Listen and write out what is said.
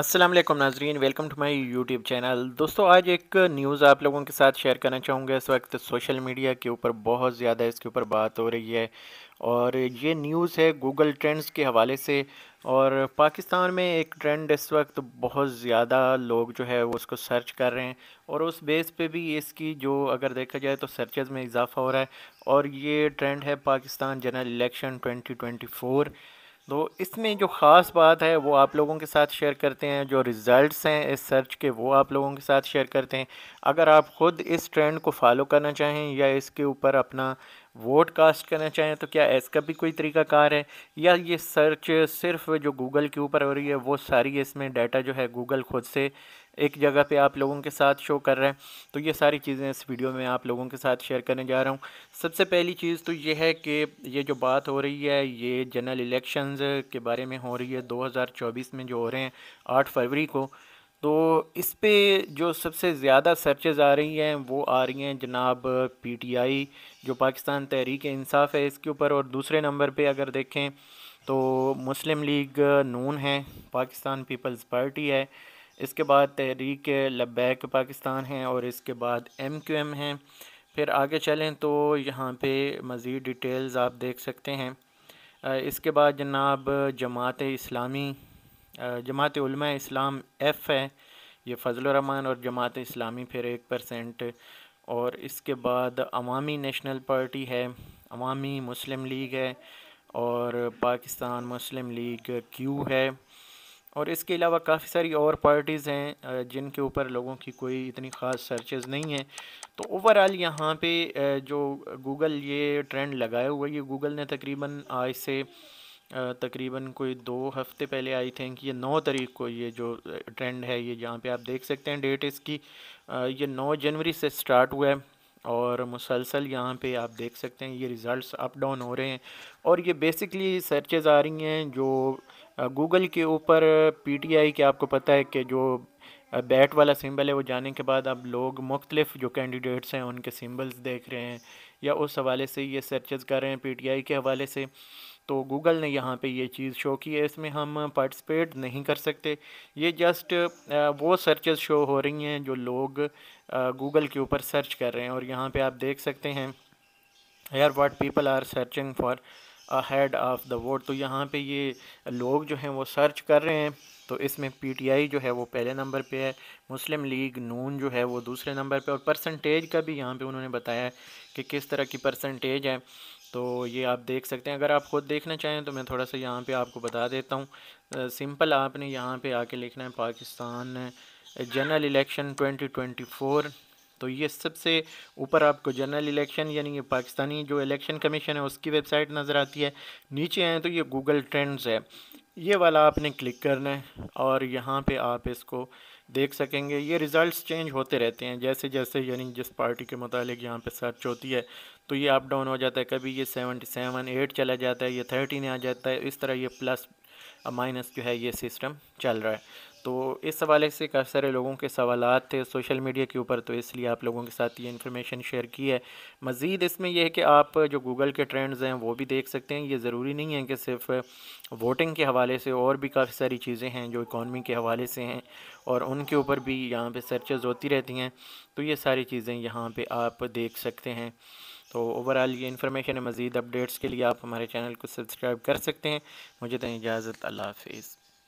असलम नाजरीन welcome to my YouTube channel दोस्तों आज एक न्यूज़ आप लोगों के साथ शेयर करना चाहूँगा इस वक्त सोशल मीडिया के ऊपर बहुत ज़्यादा इसके ऊपर बात हो रही है और ये न्यूज़ है गूगल ट्रेंड्स के हवाले से और पाकिस्तान में एक ट्रेंड इस वक्त बहुत ज़्यादा लोग जो है वो उसको सर्च कर रहे हैं और उस बेस पे भी इसकी जो अगर देखा जाए तो सर्चेज़ में इजाफ़ा हो रहा है और ये ट्रेंड है पाकिस्तान जनरल इलेक्शन ट्वेंटी तो इसमें जो ख़ास बात है वो आप लोगों के साथ शेयर करते हैं जो रिज़ल्ट्स हैं इस सर्च के वो आप लोगों के साथ शेयर करते हैं अगर आप ख़ुद इस ट्रेंड को फॉलो करना चाहें या इसके ऊपर अपना वोट कास्ट करना चाहें तो क्या इसका भी कोई तरीकाकार है या ये सर्च सिर्फ जो गूगल के ऊपर हो रही है वो सारी इसमें डाटा जो है गूगल खुद से एक जगह पे आप लोगों के साथ शो कर रहा है तो ये सारी चीज़ें इस वीडियो में आप लोगों के साथ शेयर करने जा रहा हूँ सबसे पहली चीज़ तो ये है कि ये जो बात हो रही है ये जनरल इलेक्शंस के बारे में हो रही है 2024 में जो हो रहे हैं 8 फरवरी को तो इस पर जो सबसे ज़्यादा सर्चेज आ रही हैं वो आ रही हैं जनाब पीटीआई जो पाकिस्तान तहरीक इंसाफ है इसके ऊपर और दूसरे नंबर पे अगर देखें तो मुस्लिम लीग नून है पाकिस्तान पीपल्स पार्टी है इसके बाद तहरीक लबैक पाकिस्तान है और इसके बाद एम क्यू एम है फिर आगे चलें तो यहाँ पे मज़ीद डिटेल्स आप देख सकते हैं इसके बाद जनाब जमात इस्लामी जमात इस्लाम एफ़ है ये फजलरहमान और जमात इस्लामी फिर एक परसेंट और इसके बाद अवामी नेशनल पार्टी है अवामी मुस्लिम लीग है और पाकिस्तान मुस्लिम लीग क्यू है और इसके अलावा काफ़ी सारी और पार्टीज़ हैं जिनके ऊपर लोगों की कोई इतनी ख़ास सर्चेज़ नहीं हैं तो ओवरऑल यहाँ पे जो गूगल ये ट्रेंड लगाया हुआ ये गूगल ने तकरीबन आज से तकरीबन कोई दो हफ्ते पहले आई थिंक ये नौ तारीख को ये जो ट्रेंड है ये जहाँ पे आप देख सकते हैं डेट इसकी ये नौ जनवरी से स्टार्ट हुआ है और मुसलसल यहाँ पे आप देख सकते हैं ये रिज़ल्ट्स अप डाउन हो रहे हैं और ये बेसिकली सर्चेज आ रही हैं जो गूगल के ऊपर पीटीआई के आपको पता है कि जो बैट वाला सिंबल है वो जाने के बाद अब लोग मुख्तलिफ जो कैंडिडेट्स हैं उनके सिंबल्स देख रहे हैं या उस हवाले से ये सर्चेज कर रहे हैं पीटीआई के हवाले से तो गूगल ने यहाँ पे ये चीज़ शो की है इसमें हम पार्टिसिपेट नहीं कर सकते ये जस्ट वो सर्चेज शो हो रही हैं जो लोग गूगल के ऊपर सर्च कर रहे हैं और यहाँ पे आप देख सकते हैं here what people are searching for head of the vote तो यहाँ पे ये लोग जो हैं वो सर्च कर रहे हैं तो इसमें पीटीआई जो है वो पहले नंबर पे है मुस्लिम लीग नून जो है वो दूसरे नंबर पे और परसेंटेज का भी यहाँ पे उन्होंने बताया कि किस तरह की परसेंटेज है तो ये आप देख सकते हैं अगर आप ख़ुद देखना चाहें तो मैं थोड़ा सा यहाँ पे आपको बता देता हूँ सिंपल आपने यहाँ पे आके लिखना है पाकिस्तान जनरल इलेक्शन 2024 तो ये सबसे ऊपर आपको जनरल इलेक्शन यानी ये पाकिस्तानी जो इलेक्शन कमीशन है उसकी वेबसाइट नज़र आती है नीचे आएँ तो ये गूगल ट्रेंड्स है ये वाला आपने क्लिक करना है और यहाँ पे आप इसको देख सकेंगे ये रिज़ल्ट्स चेंज होते रहते हैं जैसे जैसे यानी जिस पार्टी के मुतालिक यहाँ पे सर्च होती है तो ये अप डाउन हो जाता है कभी ये सेवेंटी सेवन एट चला जाता है ये थर्टीन आ जाता है इस तरह ये प्लस माइनस जो है ये सिस्टम चल रहा है तो इस हवाले से काफ़ी सारे लोगों के सवाल थे सोशल मीडिया के ऊपर तो इसलिए आप लोगों के साथ ये इन्फॉर्मेशन शेयर की है मज़ीद इसमें यह है कि आप जो गूगल के ट्रेंड्स हैं वो भी देख सकते हैं ये ज़रूरी नहीं है कि सिर्फ वोटिंग के हवाले से और भी काफ़ी सारी चीज़ें हैं जो इकॉनमी के हवाले से हैं और उनके ऊपर भी यहाँ पर सर्चेज़ होती रहती हैं तो ये सारी चीज़ें यहाँ पर आप देख सकते हैं तो ओवरऑल ये इन्फॉर्मेशन है मज़ीद अपडेट्स के लिए आप हमारे चैनल को सब्सक्राइब कर सकते हैं मुझे दें तो इजाज़त अल्लाह हाफिज़